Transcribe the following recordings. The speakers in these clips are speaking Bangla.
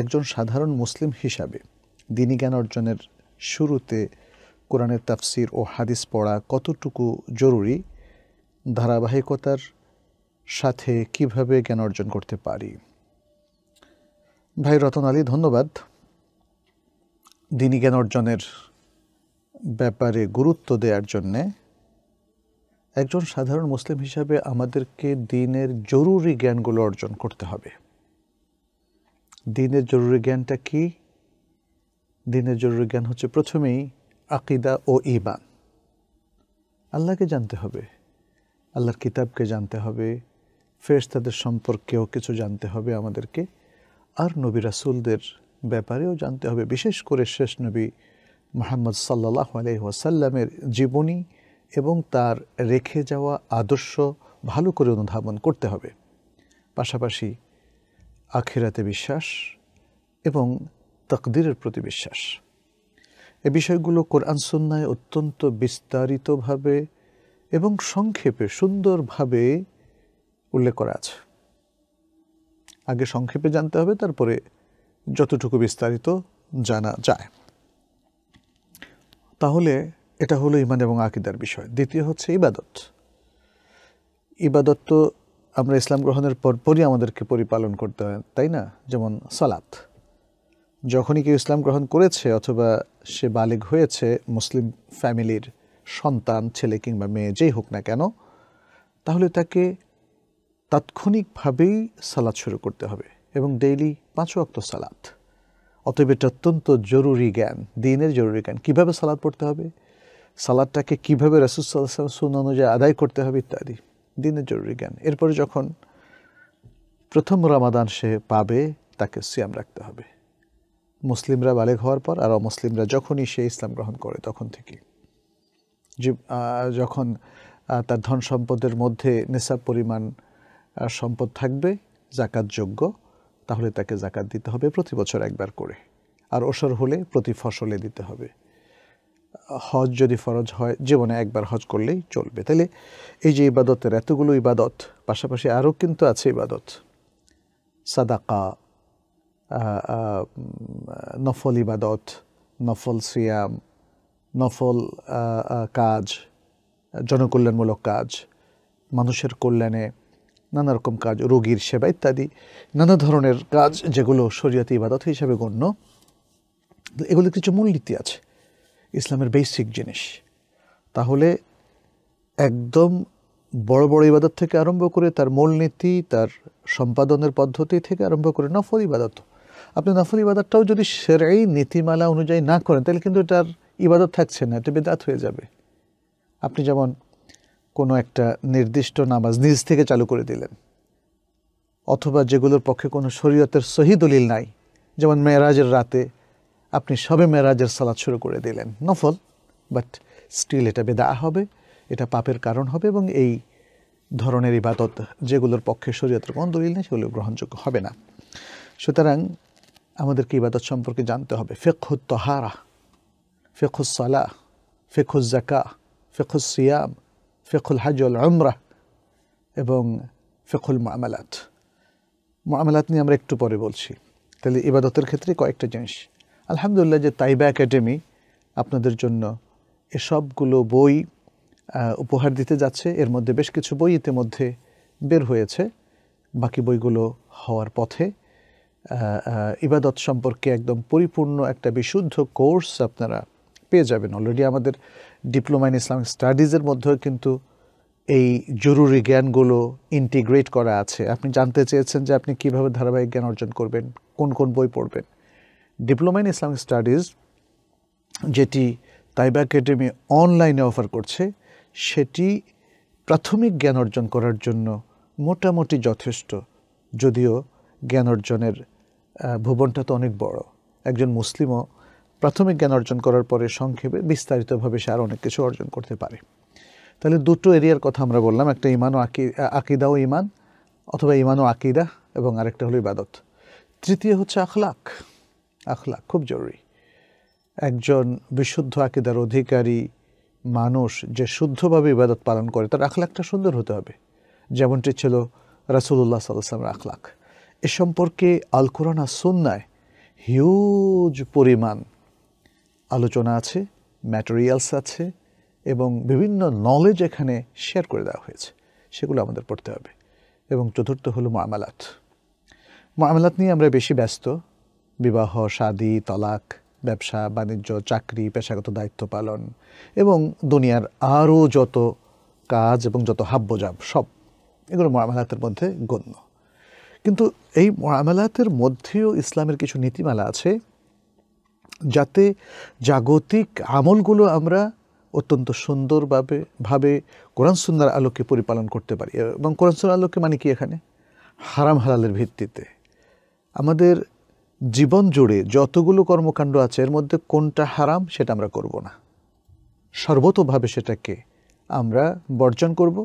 একজন সাধারণ মুসলিম হিসাবে দিনী জ্ঞান অর্জনের শুরুতে কোরআনের তাফসির ও হাদিস পড়া কতটুকু জরুরি ধারাবাহিকতার সাথে কিভাবে জ্ঞান অর্জন করতে পারি ভাই রতন আলী ধন্যবাদ দিনী জ্ঞান অর্জনের ব্যাপারে গুরুত্ব দেওয়ার জন্যে একজন সাধারণ মুসলিম হিসাবে আমাদেরকে দিনের জরুরি জ্ঞানগুলো অর্জন করতে হবে দিনের জরুরি জ্ঞানটা কি দিনের জরুরি জ্ঞান হচ্ছে প্রথমেই আকিদা ও ইমান আল্লাহকে জানতে হবে আল্লাহর কিতাবকে জানতে হবে তাদের সম্পর্কেও কিছু জানতে হবে আমাদেরকে আর নবী রাসুলদের ব্যাপারেও জানতে হবে বিশেষ করে শেষ নবী মোহাম্মদ সাল্লাহ আলহ্লামের জীবনী এবং তার রেখে যাওয়া আদর্শ ভালো করে অনুধাবন করতে হবে পাশাপাশি আখিরাতে বিশ্বাস এবং তকদিরের প্রতি বিশ্বাস এ বিষয়গুলো কোরআন সন্ন্যায় অত্যন্ত বিস্তারিতভাবে এবং সংক্ষেপে সুন্দরভাবে উল্লেখ করা আছে আগে সংক্ষেপে জানতে হবে তারপরে যতটুকু বিস্তারিত জানা যায় তাহলে এটা হলো ইমান এবং আকিদার বিষয় দ্বিতীয় হচ্ছে ইবাদত ইবাদত তো আমরা ইসলাম গ্রহণের পরপরই আমাদেরকে পরিপালন করতে হয় তাই না যেমন সলাত যখনই কেউ ইসলাম গ্রহণ করেছে অথবা সে বালেগ হয়েছে মুসলিম ফ্যামিলির সন্তান ছেলে কিংবা মেয়ে যেই হোক না কেন তাহলে তাকে তাৎক্ষণিকভাবেই সালাদ শুরু করতে হবে এবং ডেইলি পাঁচ অক্ত সালাদ অতএব এটা অত্যন্ত জরুরি জ্ঞান দিনের জরুরি জ্ঞান কীভাবে সালাদ পড়তে হবে সালাদটাকে কীভাবে রাসুসাল্লাহ সুন অনুযায়ী আদায় করতে হবে ইত্যাদি দিনের জরুরি জ্ঞান এরপরে যখন প্রথম রামাদান সে পাবে তাকে সিয়াম রাখতে হবে মুসলিমরা বালেক হওয়ার পর আর অমুসলিমরা যখনই সে ইসলাম গ্রহণ করে তখন থেকে যখন তার ধন সম্পদের মধ্যে নেশা পরিমাণ সম্পদ থাকবে জাকাত যোগ্য তাহলে তাকে জাকাত দিতে হবে প্রতি বছর একবার করে আর ওসর হলে প্রতি ফসলে দিতে হবে হজ যদি ফরজ হয় জীবনে একবার হজ করলেই চলবে তাহলে এই যে ইবাদতের এতগুলো ইবাদত পাশাপাশি আরও কিন্তু আছে ইবাদত সাদাকা নফল ইবাদত নফল সিয়াম নফল কাজ জনকল্যাণমূলক কাজ মানুষের কল্যাণে নানা রকম কাজ রোগীর সেবা ইত্যাদি নানা ধরনের কাজ যেগুলো শরীয়তে ইবাদত হিসাবে গণ্য এগুলোর কিছু মূলনীতি আছে ইসলামের বেসিক জিনিস তাহলে একদম বড় বড় ইবাদত থেকে আরম্ভ করে তার মূলনীতি তার সম্পাদনের পদ্ধতি থেকে আরম্ভ করে নফল ইবাদত আপনি নফল ইবাদতটাও যদি সেরাই নীতিমালা অনুযায়ী না করেন তাহলে কিন্তু এটার ইবাদত থাকছে না এটা বেদাত হয়ে যাবে আপনি যেমন কোনো একটা নির্দিষ্ট নামাজ নিজ থেকে চালু করে দিলেন অথবা যেগুলোর পক্ষে কোনো শরীয়তের সহি দলিল নাই যেমন মেয়েরাজের রাতে আপনি সবে মেরাজের সালাদ শুরু করে দিলেন নফল বাট স্টিল এটা বেদা হবে এটা পাপের কারণ হবে এবং এই ধরনের ইবাদত যেগুলোর পক্ষে শরীয়তের কোনো দলিল নেই সেগুলো গ্রহণযোগ্য হবে না সুতরাং আমাদেরকে ইবাদত সম্পর্কে জানতে হবে ফেকুত তহারা ফেকুস সালাহ ফেকুস জাকা ফেকুস সিয়াম ফেকুল হাজল আমরাহ এবং ফেকুল মামালাত মামালাত নিয়ে আমরা একটু পরে বলছি তাহলে ইবাদতের ক্ষেত্রে কয়েকটা জিনিস আলহামদুলিল্লাহ যে তাইবা একাডেমি আপনাদের জন্য এসবগুলো বই উপহার দিতে যাচ্ছে এর মধ্যে বেশ কিছু বই ইতিমধ্যে বের হয়েছে বাকি বইগুলো হওয়ার পথে ইবাদত সম্পর্কে একদম পরিপূর্ণ একটা বিশুদ্ধ কোর্স আপনারা পেয়ে যাবেন অলরেডি আমাদের ডিপ্লোমা ইন ইসলামিক স্টাডিজের মধ্যেও কিন্তু এই জরুরি জ্ঞানগুলো ইন্টিগ্রেট করা আছে আপনি জানতে চেয়েছেন যে আপনি কিভাবে ধারাবাহিক জ্ঞান অর্জন করবেন কোন কোন বই পড়বেন ডিপ্লোমা ইন ইসলামিক স্টাডিজ যেটি তাইবা একাডেমি অনলাইনে অফার করছে সেটি প্রাথমিক জ্ঞান অর্জন করার জন্য মোটামুটি যথেষ্ট যদিও জ্ঞান অর্জনের ভুবনটা তো অনেক বড় একজন মুসলিমও প্রাথমিক জ্ঞান অর্জন করার পরে সংক্ষেপে বিস্তারিতভাবে সে আর অনেক কিছু অর্জন করতে পারে তাহলে দুটো এরিয়ার কথা আমরা বললাম একটা ইমান ও আকি আকিদা ও ইমান অথবা ইমান ও আকিদা এবং আরেকটা হলো ইবাদত তৃতীয় হচ্ছে আখলাখ আখলা খুব জরুরি একজন বিশুদ্ধ আকিদার অধিকারী মানুষ যে শুদ্ধভাবে ইবাদত পালন করে তার আখলাকটা সুন্দর হতে হবে যেমনটি ছিল রাসুল্লাহ সাল্লামের আখলাক এ সম্পর্কে আল কোরআন সুন্নায় হিউজ পরিমাণ আলোচনা আছে ম্যাটেরিয়ালস আছে এবং বিভিন্ন নলেজ এখানে শেয়ার করে দেওয়া হয়েছে সেগুলো আমাদের পড়তে হবে এবং চতুর্থ হলো মামালাত মামলাত নিয়ে আমরা বেশি ব্যস্ত বিবাহ শাদী তলাক ব্যবসা বাণিজ্য চাকরি পেশাগত দায়িত্ব পালন এবং দুনিয়ার আরও যত কাজ এবং যত হাব্যজাব সব এগুলো মরামেলাতের মধ্যে গণ্য কিন্তু এই মরামেলাতের মধ্যেও ইসলামের কিছু নীতিমালা আছে যাতে জাগতিক আমলগুলো আমরা অত্যন্ত সুন্দরভাবে ভাবে কোরআন সুন্দর আলোকে পরিপালন করতে পারি এবং কোরআন সুন্দর আলোকে মানে কি এখানে হারাম হালালের ভিত্তিতে আমাদের জীবন জুড়ে যতগুলো কর্মকাণ্ড আছে এর মধ্যে কোনটা হারাম সেটা আমরা করব না সর্বতভাবে সেটাকে আমরা বর্জন করব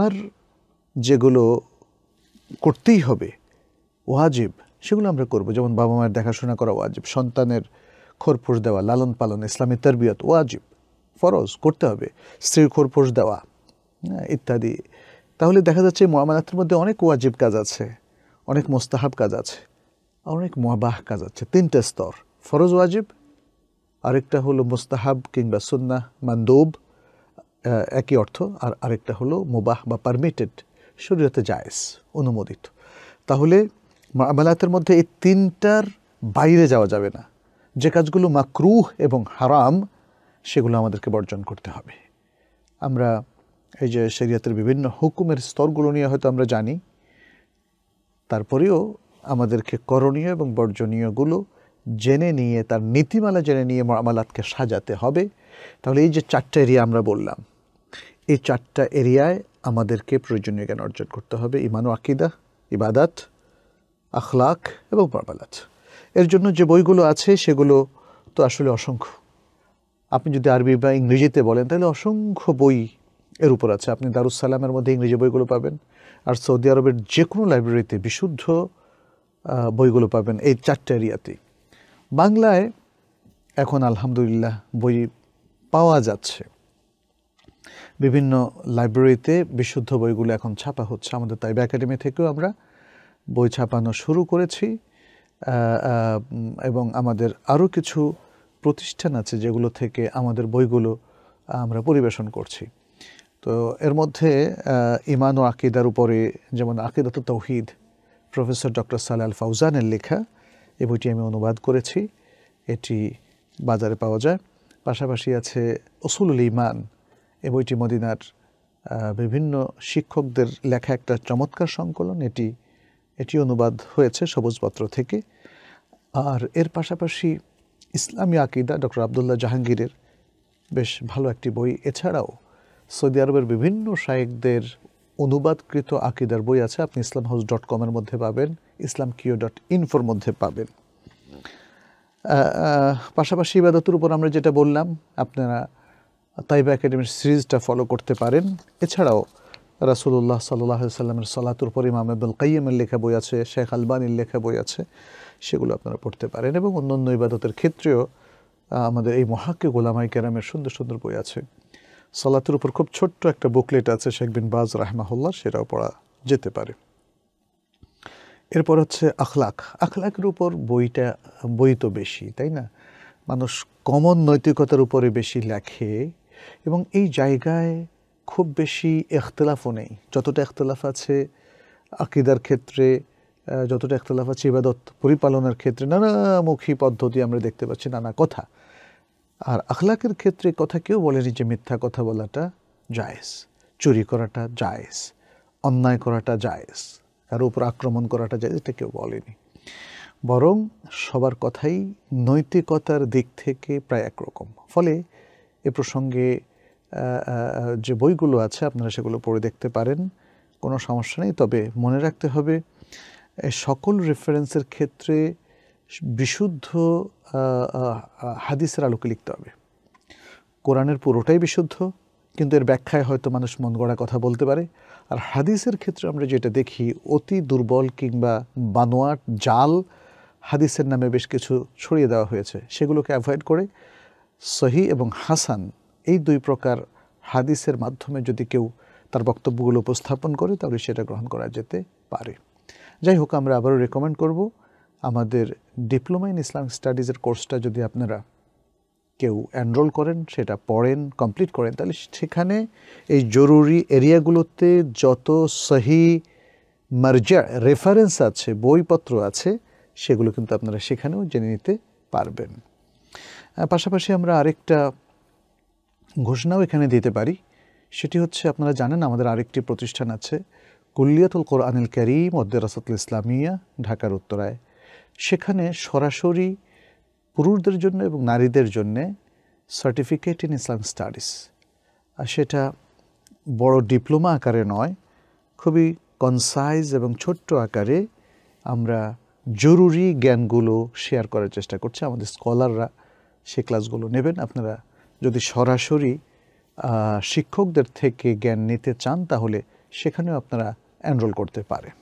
আর যেগুলো করতেই হবে ওয়াজিব সেগুলো আমরা করব যেমন বাবা মায়ের দেখাশোনা করা ওয়াজিব সন্তানের খোরপোষ দেওয়া লালন পালন ইসলামী তরবিয়ত ওয়াজিব ফরজ করতে হবে স্ত্রীর খোরপোষ দেওয়া হ্যাঁ, ইত্যাদি তাহলে দেখা যাচ্ছে মোয়ামালাতের মধ্যে অনেক ওয়াজিব কাজ আছে অনেক মোস্তাহাব কাজ আছে অনেক মহাবাহ কাজ আছে তিনটা স্তর ফরজ ওয়াজিব আরেকটা হলো মোস্তাহাব কিংবা সুন্না মান্দোব একই অর্থ আর আরেকটা হলো মোবাহ বা পারমিটেড শরীরতে জায়েজ অনুমোদিত তাহলে আমালাতের মধ্যে এই তিনটার বাইরে যাওয়া যাবে না যে কাজগুলো মাকরুহ এবং হারাম সেগুলো আমাদেরকে বর্জন করতে হবে আমরা এই যে শরীয়তের বিভিন্ন হুকুমের স্তরগুলো নিয়ে হয়তো আমরা জানি তারপরেও আমাদেরকে করণীয় এবং বর্জনীয়গুলো জেনে নিয়ে তার নীতিমালা জেনে নিয়ে আমালাতকে সাজাতে হবে তাহলে এই যে চারটা এরিয়া আমরা বললাম এই চারটা এরিয়ায় আমাদেরকে প্রয়োজনীয় জ্ঞান অর্জন করতে হবে ইমানু আকিদা ইবাদাত আখলাক এবং মামালাত এর জন্য যে বইগুলো আছে সেগুলো তো আসলে অসংখ্য আপনি যদি আরবি বা ইংরেজিতে বলেন তাহলে অসংখ্য বই এর উপর আছে আপনি দারুসালামের মধ্যে ইংরেজি বইগুলো পাবেন আর সৌদি আরবের যে কোনো লাইব্রেরিতে বিশুদ্ধ বইগুলো পাবেন এই চারটে এরিয়াতেই বাংলায় এখন আলহামদুলিল্লাহ বই পাওয়া যাচ্ছে বিভিন্ন লাইব্রেরিতে বিশুদ্ধ বইগুলো এখন ছাপা হচ্ছে আমাদের তাইব একাডেমি থেকেও আমরা বই ছাপানো শুরু করেছি এবং আমাদের আরও কিছু প্রতিষ্ঠান আছে যেগুলো থেকে আমাদের বইগুলো আমরা পরিবেশন করছি তো এর মধ্যে ইমান ও আকিদার উপরে যেমন আকিদাত তৌহিদ প্রফেসর ডক্টর সালাল ফাউজানের লেখা এ বইটি আমি অনুবাদ করেছি এটি বাজারে পাওয়া যায় পাশাপাশি আছে অসুলুল ইমান এ বইটি মদিনার বিভিন্ন শিক্ষকদের লেখা একটা চমৎকার সংকলন এটি এটি অনুবাদ হয়েছে সবুজপত্র থেকে আর এর পাশাপাশি ইসলামী আকিদা ডক্টর আবদুল্লাহ জাহাঙ্গীরের বেশ ভালো একটি বই এছাড়াও সৌদি আরবের বিভিন্ন শায়েকদের অনুবাদকৃত আকিদার বই আছে আপনি ইসলাম হাউস ডট কমের মধ্যে পাবেন ইসলাম কিও ডট ইনফোর মধ্যে পাবেন পাশাপাশি ইবাদতের উপর আমরা যেটা বললাম আপনারা তাইবা একাডেমির সিরিজটা ফলো করতে পারেন এছাড়াও রাসুল্লাহ সাল্লাহ সাল্লামের সালাতুর উপর ইমাম আব্দুল কাইমের লেখা বই আছে শেখ আলবানির লেখা বই আছে সেগুলো আপনারা পড়তে পারেন এবং অন্য অন্য ইবাদতের ক্ষেত্রেও আমাদের এই মহাক্কে গোলামাই কেরামের সুন্দর সুন্দর বই আছে সালাতের উপর খুব ছোট্ট একটা বুকলেট আছে শেখ বিন বাজ রাহমাহুল্লাহ সেটাও পড়া যেতে পারে এরপর হচ্ছে আখলাখ আখলাখের উপর বইটা বই তো বেশি তাই না মানুষ কমন নৈতিকতার উপরে বেশি লেখে এবং এই জায়গায় খুব বেশি এখতলাফও নেই যতটা এখতলাফ আছে আকিদার ক্ষেত্রে যতটা এখতলাফ আছে ইবাদত পরিপালনের ক্ষেত্রে নানামুখী পদ্ধতি আমরা দেখতে পাচ্ছি নানা কথা আর আখলাকের ক্ষেত্রে কথা কেউ বলেনি যে মিথ্যা কথা বলাটা জায়েজ চুরি করাটা জায়েজ অন্যায় করাটা জায়েজ কারো উপর আক্রমণ করাটা জায়েজ এটা কেউ বলেনি বরং সবার কথাই নৈতিকতার দিক থেকে প্রায় একরকম ফলে এ প্রসঙ্গে যে বইগুলো আছে আপনারা সেগুলো পড়ে দেখতে পারেন কোনো সমস্যা নেই তবে মনে রাখতে হবে সকল রেফারেন্সের ক্ষেত্রে বিশুদ্ধ হাদিসের আলোকে লিখতে হবে কোরআনের পুরোটাই বিশুদ্ধ কিন্তু এর ব্যাখ্যায় হয়তো মানুষ মন গড়া কথা বলতে পারে আর হাদিসের ক্ষেত্রে আমরা যেটা দেখি অতি দুর্বল কিংবা বানোয়াট জাল হাদিসের নামে বেশ কিছু ছড়িয়ে দেওয়া হয়েছে সেগুলোকে অ্যাভয়েড করে সহি এবং হাসান এই দুই প্রকার হাদিসের মাধ্যমে যদি কেউ তার বক্তব্যগুলো উপস্থাপন করে তাহলে সেটা গ্রহণ করা যেতে পারে যাই হোক আমরা আবারও রেকমেন্ড করবো আমাদের ডিপ্লোমা ইন ইসলাম স্টাডিজের কোর্সটা যদি আপনারা কেউ এনরোল করেন সেটা পড়েন কমপ্লিট করেন তাহলে সেখানে এই জরুরি এরিয়াগুলোতে যত সহি মার্জা রেফারেন্স আছে বইপত্র আছে সেগুলো কিন্তু আপনারা সেখানেও জেনে নিতে পারবেন পাশাপাশি আমরা আরেকটা ঘোষণাও এখানে দিতে পারি সেটি হচ্ছে আপনারা জানেন আমাদের আরেকটি প্রতিষ্ঠান আছে কুল্লিয়াতুল কোরআনুল করিম ওদ্দেরাসাতুল ইসলামিয়া ঢাকার উত্তরায় সেখানে সরাসরি পুরুষদের জন্য এবং নারীদের জন্যে সার্টিফিকেট ইন ইসলাম স্টাডিজ আর সেটা বড় ডিপ্লোমা আকারে নয় খুবই কনসাইজ এবং ছোট্ট আকারে আমরা জরুরি জ্ঞানগুলো শেয়ার করার চেষ্টা করছি আমাদের স্কলাররা সে ক্লাসগুলো নেবেন আপনারা যদি সরাসরি শিক্ষকদের থেকে জ্ঞান নিতে চান তাহলে সেখানেও আপনারা এনরোল করতে পারেন